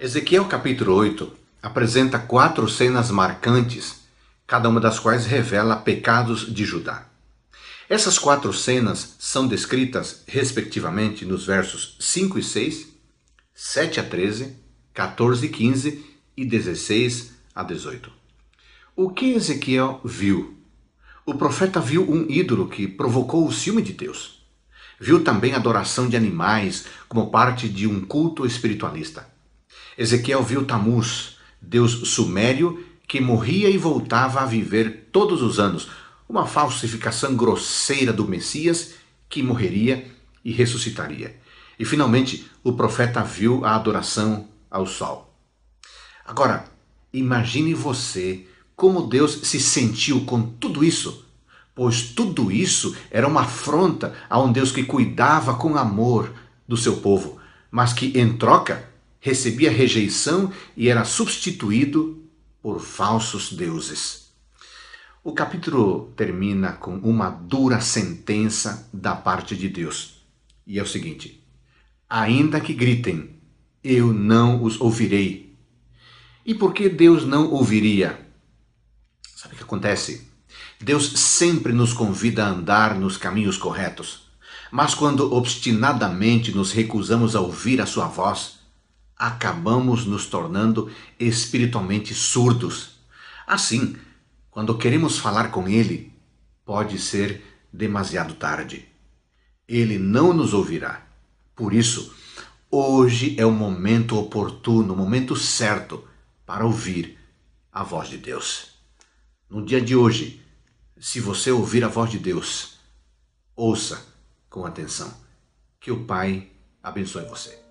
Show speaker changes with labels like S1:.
S1: Ezequiel capítulo 8 apresenta quatro cenas marcantes, cada uma das quais revela pecados de Judá. Essas quatro cenas são descritas, respectivamente, nos versos 5 e 6, 7 a 13, 14 e 15 e 16 a 18. O que Ezequiel viu? O profeta viu um ídolo que provocou o ciúme de Deus. Viu também a adoração de animais como parte de um culto espiritualista Ezequiel viu Tamuz, deus sumério que morria e voltava a viver todos os anos, uma falsificação grosseira do Messias que morreria e ressuscitaria. E finalmente o profeta viu a adoração ao sol. Agora, imagine você como Deus se sentiu com tudo isso, pois tudo isso era uma afronta a um Deus que cuidava com amor do seu povo, mas que em troca recebia rejeição e era substituído por falsos deuses. O capítulo termina com uma dura sentença da parte de Deus. E é o seguinte: Ainda que gritem, eu não os ouvirei. E por que Deus não ouviria? Sabe o que acontece? Deus sempre nos convida a andar nos caminhos corretos. Mas quando obstinadamente nos recusamos a ouvir a sua voz, acabamos nos tornando espiritualmente surdos. Assim, quando queremos falar com Ele, pode ser demasiado tarde. Ele não nos ouvirá. Por isso, hoje é o momento oportuno, o momento certo para ouvir a voz de Deus. No dia de hoje, se você ouvir a voz de Deus, ouça com atenção. Que o Pai abençoe você.